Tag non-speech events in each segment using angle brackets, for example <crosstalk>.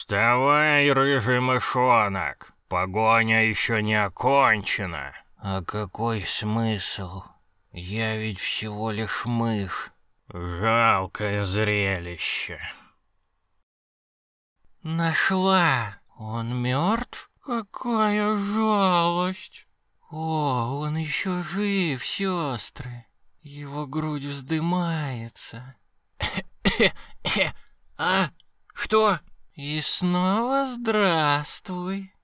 «Вставай, рыжий мышонок! Погоня еще не окончена!» «А какой смысл? Я ведь всего лишь мышь!» «Жалкое зрелище!» «Нашла! Он мертв? Какая жалость!» «О, он еще жив, сестры! Его грудь вздымается!» <coughs> «А? Что?» И снова здравствуй.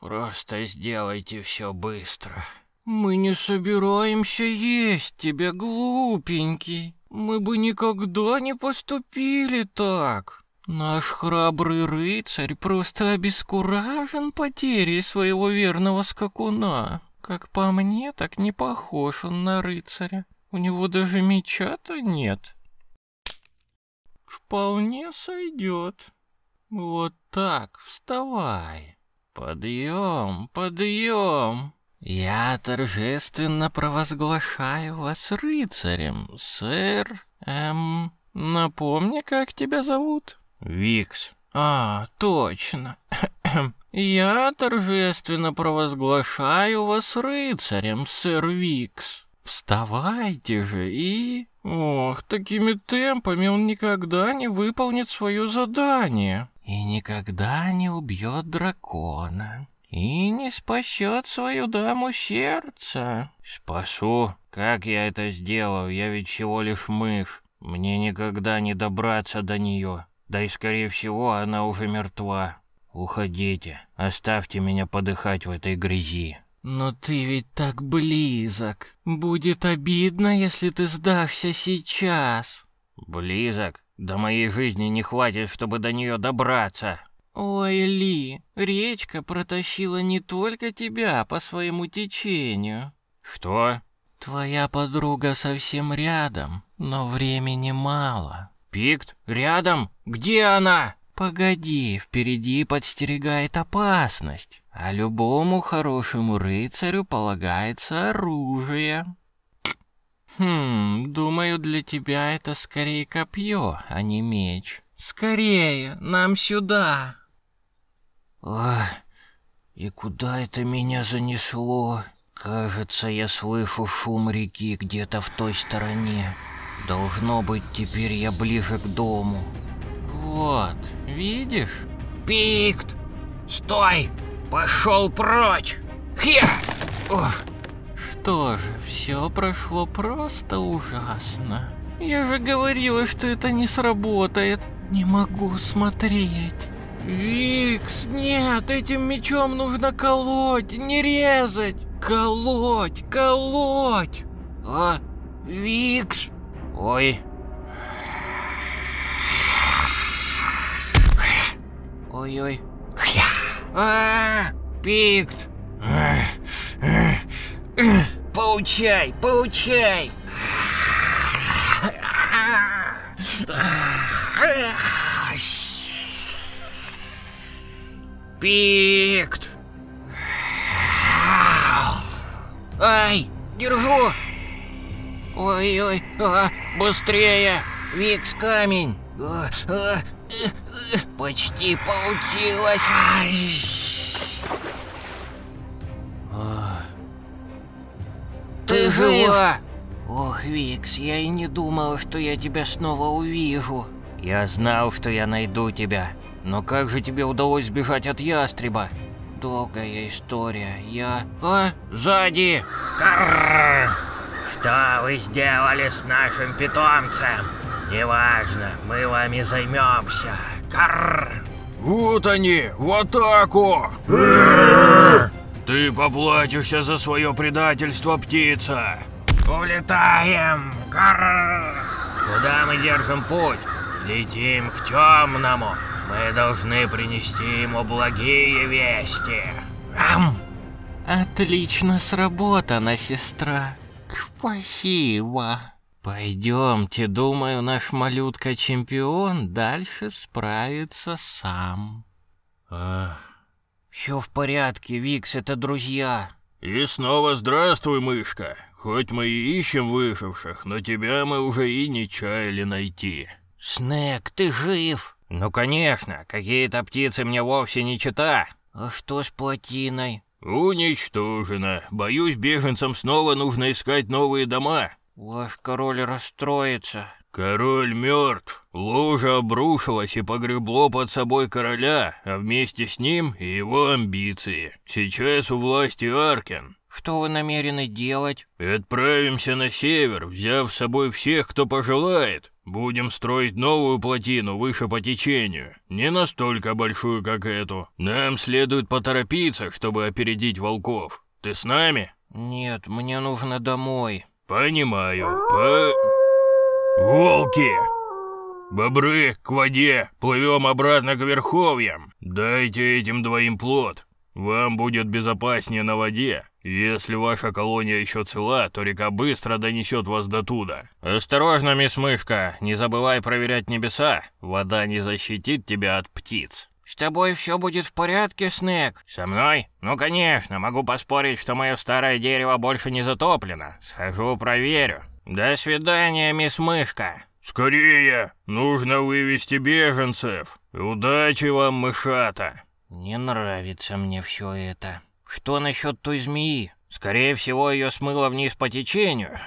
Просто сделайте все быстро. Мы не собираемся есть тебя, глупенький. Мы бы никогда не поступили так. Наш храбрый рыцарь просто обескуражен потерей своего верного скакуна. Как по мне, так не похож он на рыцаря. У него даже меча-то нет. Вполне сойдет. Вот так, вставай. Подъем, подъем. Я торжественно провозглашаю вас рыцарем, сэр. Эм, напомни, как тебя зовут? Викс. А, точно. <clears throat> Я торжественно провозглашаю вас рыцарем, сэр Викс. Вставайте же и... Ох, такими темпами он никогда не выполнит свое задание и никогда не убьет дракона, и не спасет свою даму сердца. Спасу? Как я это сделал? Я ведь всего лишь мышь. Мне никогда не добраться до нее. Да и, скорее всего, она уже мертва. Уходите, оставьте меня подыхать в этой грязи. Но ты ведь так близок. Будет обидно, если ты сдашься сейчас. Близок? Да моей жизни не хватит, чтобы до нее добраться. Ой, Ли, речка протащила не только тебя по своему течению. Что? Твоя подруга совсем рядом, но времени мало. Пикт? Рядом? Где она? Погоди, впереди подстерегает опасность, а любому хорошему рыцарю полагается оружие. «Хм, думаю, для тебя это скорее копье, а не меч». «Скорее, нам сюда!» «Ах, и куда это меня занесло? Кажется, я слышу шум реки где-то в той стороне. Должно быть, теперь я ближе к дому». «Вот, видишь?» «Пикт! Стой! Пошел прочь! Хе! Ух!» тоже все прошло просто ужасно. Я же говорила, что это не сработает. Не могу смотреть. Викс, нет, этим мечом нужно колоть, не резать. Колоть, колоть. А, Викс. Ой. Ой-ой. А, -а, -а Пикт. Получай, получай! Пикт! Ай, держу! Ой-ой, а, быстрее! Викс камень! А, а, э, э, почти получилось! Ты, жива? Ох, Викс, я и не думал, что я тебя снова увижу. Я знал, что я найду тебя. Но как же тебе удалось сбежать от ястреба? Долгая история. Я... А? Сзади! Карр! Что вы сделали с нашим питомцем? Неважно, мы вами займемся. Карр! Вот они, в атаку! Ты поплатишься за свое предательство, птица. Улетаем! Гар! Куда мы держим путь? Летим к темному. Мы должны принести ему благие вести. Ам! Отлично сработано, сестра. Спасибо. Пойдемте, думаю, наш малютка-чемпион дальше справится сам. Ах. «Все в порядке, Викс, это друзья». «И снова здравствуй, мышка. Хоть мы и ищем выживших, но тебя мы уже и не чаяли найти». Снег, ты жив?» «Ну, конечно, какие-то птицы мне вовсе не чита». «А что с плотиной?» «Уничтожено. Боюсь, беженцам снова нужно искать новые дома». «Ваш король расстроится». Король мертв, лужа обрушилась и погребло под собой короля, а вместе с ним и его амбиции. Сейчас у власти Аркин. Что вы намерены делать? Отправимся на север, взяв с собой всех, кто пожелает. Будем строить новую плотину выше по течению, не настолько большую, как эту. Нам следует поторопиться, чтобы опередить волков. Ты с нами? Нет, мне нужно домой. Понимаю. По... «Волки! Бобры, к воде! Плывем обратно к верховьям! Дайте этим двоим плод! Вам будет безопаснее на воде!» «Если ваша колония еще цела, то река быстро донесет вас до туда». «Осторожно, мисс Мышка, не забывай проверять небеса. Вода не защитит тебя от птиц». «С тобой все будет в порядке, Снег?» «Со мной? Ну, конечно, могу поспорить, что мое старое дерево больше не затоплено. Схожу проверю». «До свидания, мисс Мышка!» «Скорее! Нужно вывести беженцев! Удачи вам, мышата!» «Не нравится мне все это. Что насчет той змеи? Скорее всего, ее смыло вниз по течению.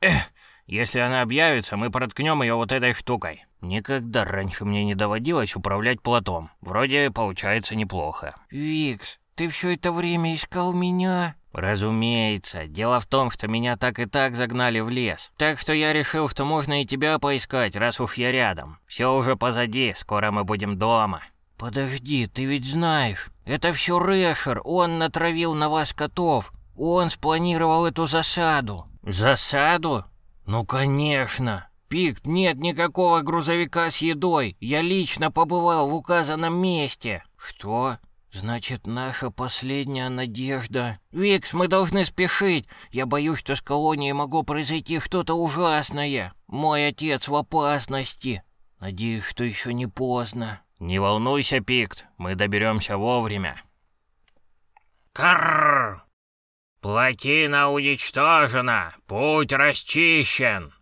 Эх, если она объявится, мы проткнем ее вот этой штукой. Никогда раньше мне не доводилось управлять плотом. Вроде получается неплохо». «Викс, ты все это время искал меня?» «Разумеется. Дело в том, что меня так и так загнали в лес. Так что я решил, что можно и тебя поискать, раз уж я рядом. Все уже позади, скоро мы будем дома». «Подожди, ты ведь знаешь, это все Рэшер, он натравил на вас котов. Он спланировал эту засаду». «Засаду? Ну, конечно. Пикт, нет никакого грузовика с едой. Я лично побывал в указанном месте». «Что? «Значит, наша последняя надежда...» «Викс, мы должны спешить! Я боюсь, что с колонией могло произойти что-то ужасное! Мой отец в опасности! Надеюсь, что еще не поздно!» «Не волнуйся, Пикт, мы доберемся вовремя!» «Карр! Плотина уничтожена! Путь расчищен!»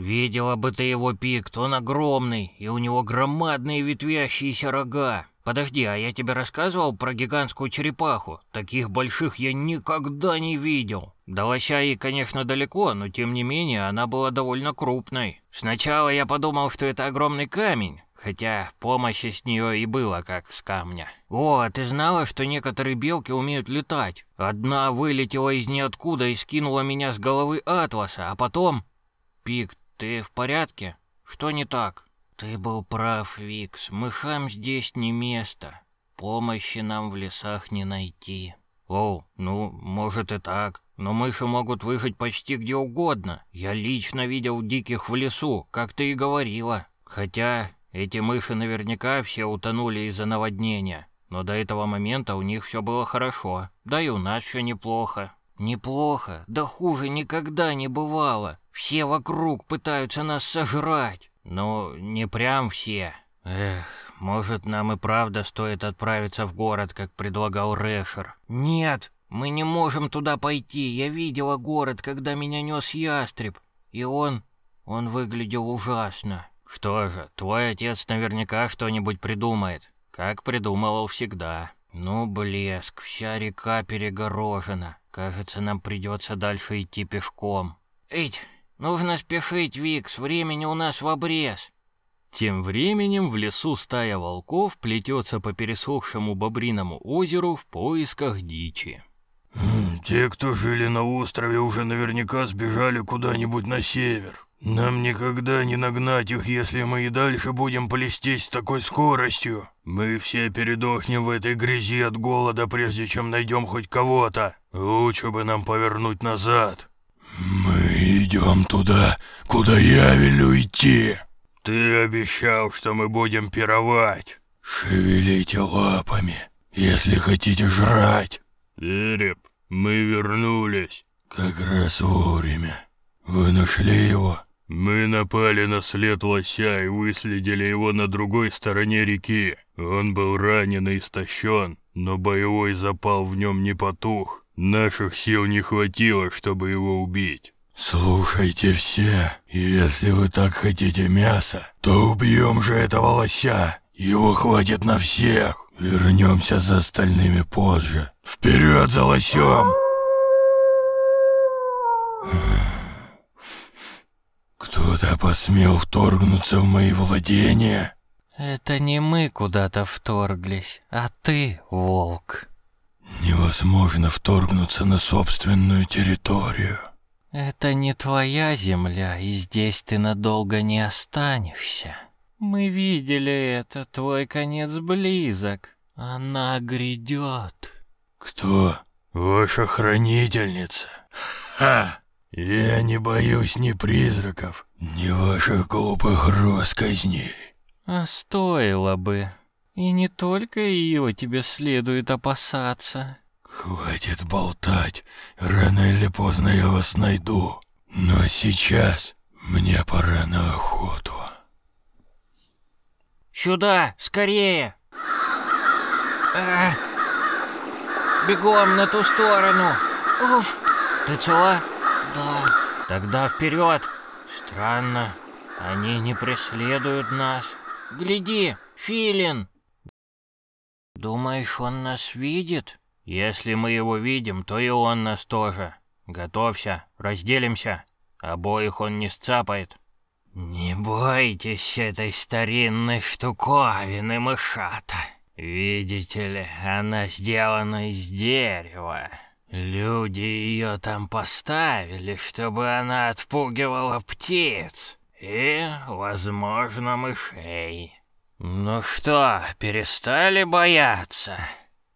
«Видела бы ты его пик, он огромный, и у него громадные ветвящиеся рога. Подожди, а я тебе рассказывал про гигантскую черепаху? Таких больших я никогда не видел. До лося конечно, далеко, но тем не менее она была довольно крупной. Сначала я подумал, что это огромный камень». Хотя помощи с нее и было, как с камня. «О, а ты знала, что некоторые белки умеют летать? Одна вылетела из ниоткуда и скинула меня с головы атласа, а потом...» Пик, «Ты в порядке? Что не так?» «Ты был прав, Викс. Мышам здесь не место. Помощи нам в лесах не найти». О, ну, может и так. Но мыши могут выжить почти где угодно. Я лично видел диких в лесу, как ты и говорила. Хотя эти мыши наверняка все утонули из-за наводнения. Но до этого момента у них все было хорошо. Да и у нас все неплохо. Неплохо, да хуже никогда не бывало. Все вокруг пытаются нас сожрать. Ну, не прям все. Эх, может, нам и правда стоит отправиться в город, как предлагал Рэшер. Нет, мы не можем туда пойти. Я видела город, когда меня нес ястреб. И он... он выглядел ужасно. Что же, твой отец наверняка что-нибудь придумает. Как придумывал всегда. Ну, блеск, вся река перегорожена. Кажется, нам придется дальше идти пешком. Эть, нужно спешить, Викс, времени у нас в обрез. Тем временем в лесу стая волков плетется по пересохшему бобриному озеру в поисках дичи. Хм, «Те, кто жили на острове, уже наверняка сбежали куда-нибудь на север. Нам никогда не нагнать их, если мы и дальше будем плестись с такой скоростью. Мы все передохнем в этой грязи от голода, прежде чем найдем хоть кого-то». Лучше бы нам повернуть назад. Мы идем туда, куда я велю идти. Ты обещал, что мы будем пировать. Шевелите лапами, если хотите жрать. Эреб, мы вернулись. Как раз вовремя. Вы нашли его? Мы напали на след лося и выследили его на другой стороне реки. Он был ранен и истощен, но боевой запал в нем не потух. Наших сил не хватило, чтобы его убить. «Слушайте все, если вы так хотите мяса, то убьем же этого лося. Его хватит на всех. Вернемся за остальными позже. Вперед за лосем!» «Кто-то посмел вторгнуться в мои владения?» «Это не мы куда-то вторглись, а ты, волк». Невозможно вторгнуться на собственную территорию. Это не твоя земля, и здесь ты надолго не останешься. Мы видели это, твой конец близок. Она грядет. Кто? Ваша хранительница. Ха! Я не боюсь ни призраков, ни ваших глупых росказней. А стоило бы. И не только его тебе следует опасаться. Хватит болтать, рано или поздно я вас найду. Но сейчас мне пора на охоту. Сюда, скорее! А, бегом на ту сторону! Уф! Ты цела? Да. Тогда вперед! Странно, они не преследуют нас. Гляди, филин! «Думаешь, он нас видит?» «Если мы его видим, то и он нас тоже. Готовься, разделимся. Обоих он не сцапает». «Не бойтесь этой старинной штуковины, мышата. Видите ли, она сделана из дерева. Люди ее там поставили, чтобы она отпугивала птиц и, возможно, мышей». «Ну что, перестали бояться?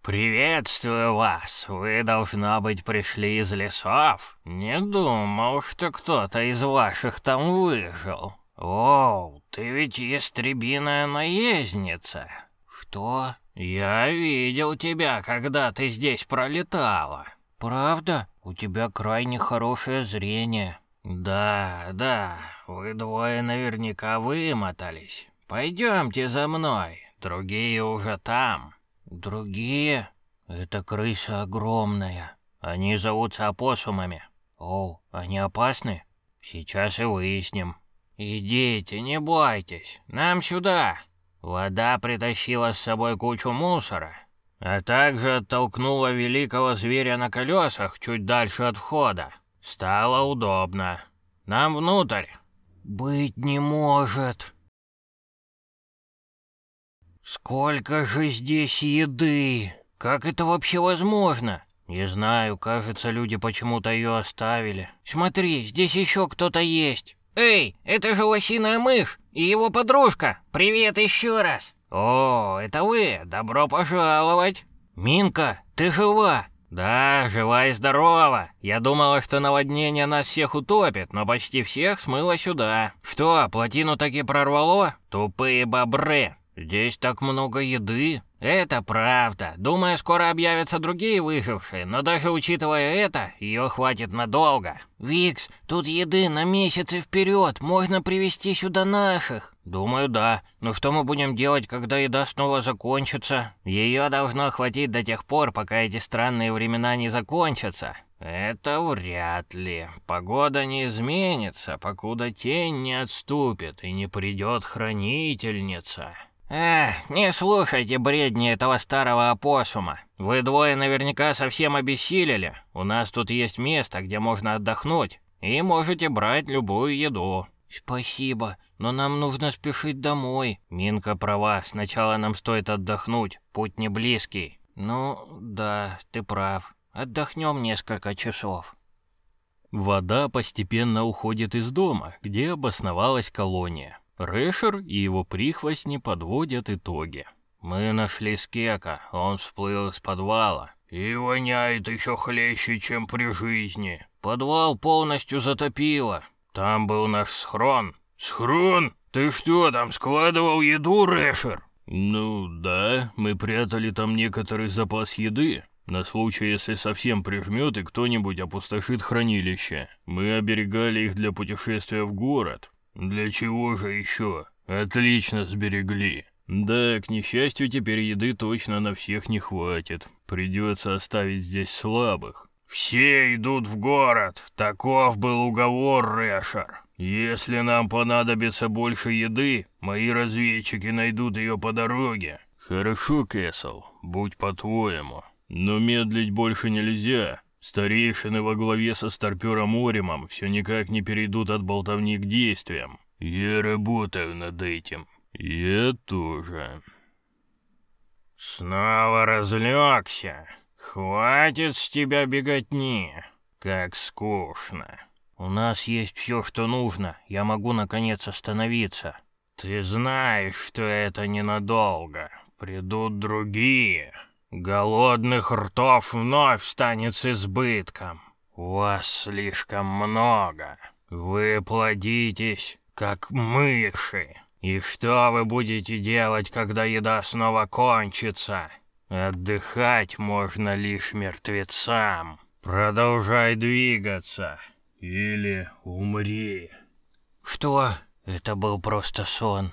Приветствую вас, вы, должно быть, пришли из лесов. Не думал, что кто-то из ваших там выжил. Оу, ты ведь ястребиная наездница». «Что?» «Я видел тебя, когда ты здесь пролетала». «Правда? У тебя крайне хорошее зрение». «Да, да, вы двое наверняка вымотались». «Пойдемте за мной, другие уже там». «Другие?» «Это крыса огромная. Они зовутся опоссумами. О, они опасны?» «Сейчас и выясним». «Идите, не бойтесь, нам сюда!» Вода притащила с собой кучу мусора, а также оттолкнула великого зверя на колесах чуть дальше от входа. Стало удобно. Нам внутрь. «Быть не может!» «Сколько же здесь еды! Как это вообще возможно?» «Не знаю, кажется, люди почему-то ее оставили». «Смотри, здесь еще кто-то есть». «Эй, это же лосиная мышь и его подружка! Привет еще раз!» «О, это вы! Добро пожаловать!» «Минка, ты жива?» «Да, жива и здорова. Я думала, что наводнение нас всех утопит, но почти всех смыло сюда. Что, плотину таки прорвало? Тупые бобры!» «Здесь так много еды». «Это правда. Думаю, скоро объявятся другие выжившие, но даже учитывая это, ее хватит надолго». «Викс, тут еды на месяцы вперед. Можно привезти сюда наших». «Думаю, да. Но что мы будем делать, когда еда снова закончится?» «Ее должно хватить до тех пор, пока эти странные времена не закончатся». «Это вряд ли. Погода не изменится, покуда тень не отступит и не придет хранительница». «Эх, не слушайте бредни этого старого опоссума. Вы двое наверняка совсем обессилели. У нас тут есть место, где можно отдохнуть, и можете брать любую еду». «Спасибо, но нам нужно спешить домой». «Минка права, сначала нам стоит отдохнуть, путь не близкий». «Ну, да, ты прав. Отдохнем несколько часов». Вода постепенно уходит из дома, где обосновалась колония. Рэшер и его прихвостни подводят итоги. «Мы нашли Скека, он всплыл из подвала. И воняет еще хлеще, чем при жизни. Подвал полностью затопило. Там был наш схрон». «Схрон? Ты что, там складывал еду, Рэшер?» «Ну да, мы прятали там некоторый запас еды, на случай, если совсем прижмёт и кто-нибудь опустошит хранилище. Мы оберегали их для путешествия в город. «Для чего же еще? Отлично сберегли. Да, к несчастью, теперь еды точно на всех не хватит. Придется оставить здесь слабых». «Все идут в город. Таков был уговор, Решер. Если нам понадобится больше еды, мои разведчики найдут ее по дороге». «Хорошо, Кэссел, будь по-твоему. Но медлить больше нельзя. Старейшины во главе со старпёром Оримом все никак не перейдут от болтовни к действиям. Я работаю над этим. Я тоже. Снова разлегся. Хватит с тебя беготни. Как скучно. У нас есть все, что нужно. Я могу, наконец, остановиться. Ты знаешь, что это ненадолго. Придут другие. Голодных ртов вновь станет с избытком. Вас слишком много. Вы плодитесь, как мыши. И что вы будете делать, когда еда снова кончится? Отдыхать можно лишь мертвецам. Продолжай двигаться. Или умри. Что? Это был просто сон.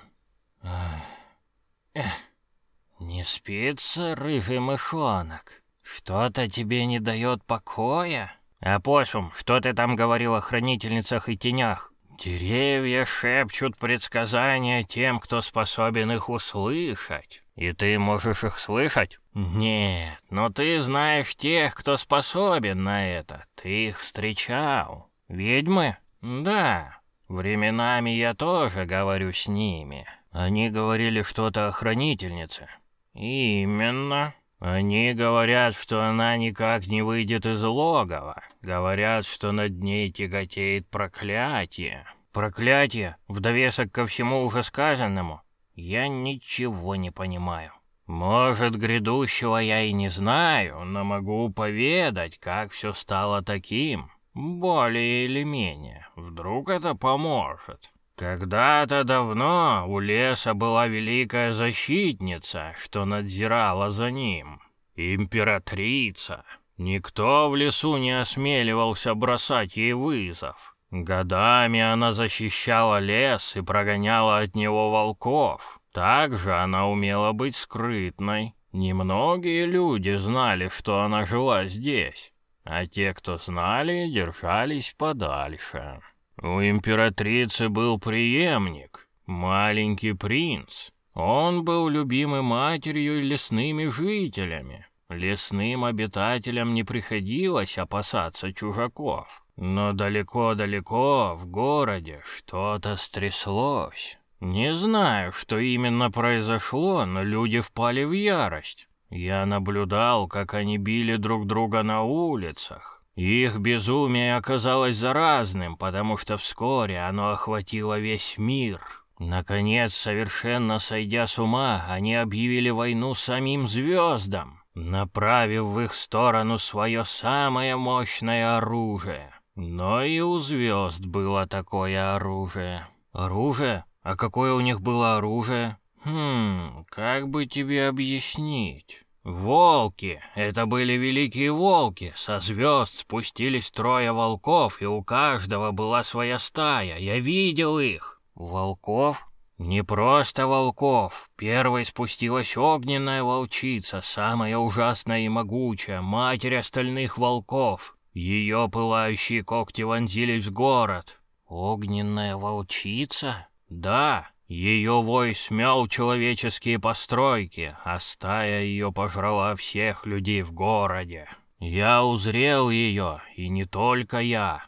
Эх. «Не спится, рыжий мышонок? Что-то тебе не дает покоя?» «Апоссум, что ты там говорил о хранительницах и тенях?» «Деревья шепчут предсказания тем, кто способен их услышать. И ты можешь их слышать?» «Нет, но ты знаешь тех, кто способен на это. Ты их встречал. Ведьмы?» «Да. Временами я тоже говорю с ними. Они говорили что-то о хранительнице. «Именно. Они говорят, что она никак не выйдет из логова. Говорят, что над ней тяготеет проклятие. Проклятие, в довесок ко всему уже сказанному. Я ничего не понимаю. Может, грядущего я и не знаю, но могу поведать, как все стало таким. Более или менее. Вдруг это поможет». Когда-то давно у леса была великая защитница, что надзирала за ним. Императрица. Никто в лесу не осмеливался бросать ей вызов. Годами она защищала лес и прогоняла от него волков. Также она умела быть скрытной. Немногие люди знали, что она жила здесь, а те, кто знали, держались подальше. У императрицы был преемник, маленький принц. Он был любимой матерью и лесными жителями. Лесным обитателям не приходилось опасаться чужаков. Но далеко-далеко в городе что-то стряслось. Не знаю, что именно произошло, но люди впали в ярость. Я наблюдал, как они били друг друга на улицах, их безумие оказалось заразным, потому что вскоре оно охватило весь мир. Наконец, совершенно сойдя с ума, они объявили войну самим звездам, направив в их сторону свое самое мощное оружие. Но и у звезд было такое оружие. Оружие? А какое у них было оружие? Хм, как бы тебе объяснить? Волки, это были великие волки, со звезд спустились трое волков, и у каждого была своя стая, я видел их. Волков? Не просто волков. Первой спустилась огненная волчица, самая ужасная и могучая, матерь остальных волков. Ее пылающие когти вонзились в город. Огненная волчица? Да, ее вой смял человеческие постройки, а стая ее пожрала всех людей в городе. Я узрел ее, и не только я.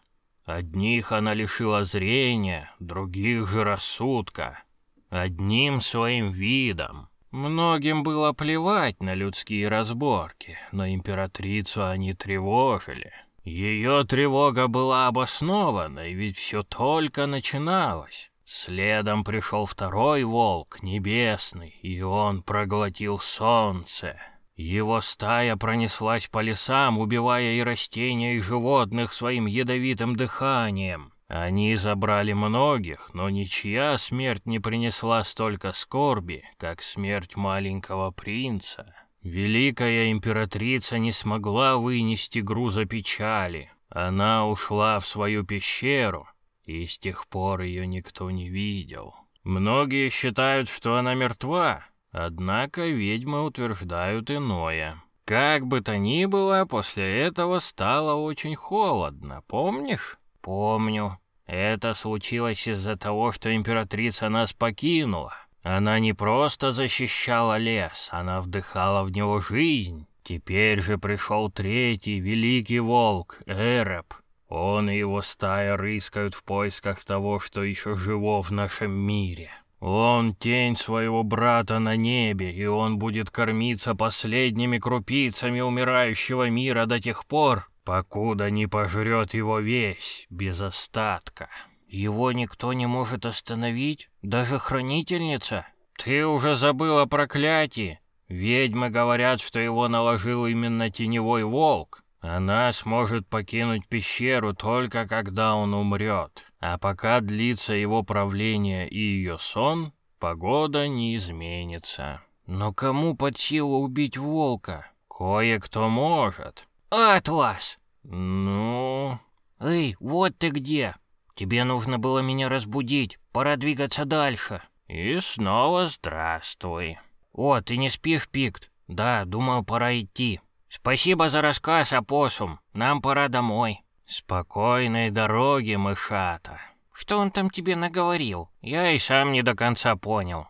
Одних она лишила зрения, других же рассудка. Одним своим видом. Многим было плевать на людские разборки, но императрицу они тревожили. Ее тревога была обоснована, ведь все только начиналось. Следом пришел второй волк, небесный, и он проглотил солнце. Его стая пронеслась по лесам, убивая и растения, и животных своим ядовитым дыханием. Они забрали многих, но ничья смерть не принесла столько скорби, как смерть маленького принца. Великая императрица не смогла вынести груза печали. Она ушла в свою пещеру, и с тех пор ее никто не видел. Многие считают, что она мертва, однако ведьмы утверждают иное. Как бы то ни было, после этого стало очень холодно, помнишь? Помню. Это случилось из-за того, что императрица нас покинула. Она не просто защищала лес, она вдыхала в него жизнь. Теперь же пришел третий великий волк, Эреб. Он и его стая рыскают в поисках того, что еще живо в нашем мире. Он тень своего брата на небе, и он будет кормиться последними крупицами умирающего мира до тех пор, покуда не пожрет его весь, без остатка. Его никто не может остановить, даже хранительница. Ты уже забыл о проклятии. Ведьмы говорят, что его наложил именно теневой волк. Она сможет покинуть пещеру только когда он умрет, а пока длится его правление и ее сон, погода не изменится. Но кому под силу убить волка? Кое-кто может. Атлас! Ну... Эй, вот ты где! Тебе нужно было меня разбудить, пора двигаться дальше. И снова здравствуй. О, ты не спишь, Пикт? Да, думаю, пора идти. «Спасибо за рассказ, опоссум. Нам пора домой». «Спокойной дороги, мышата». «Что он там тебе наговорил? Я и сам не до конца понял.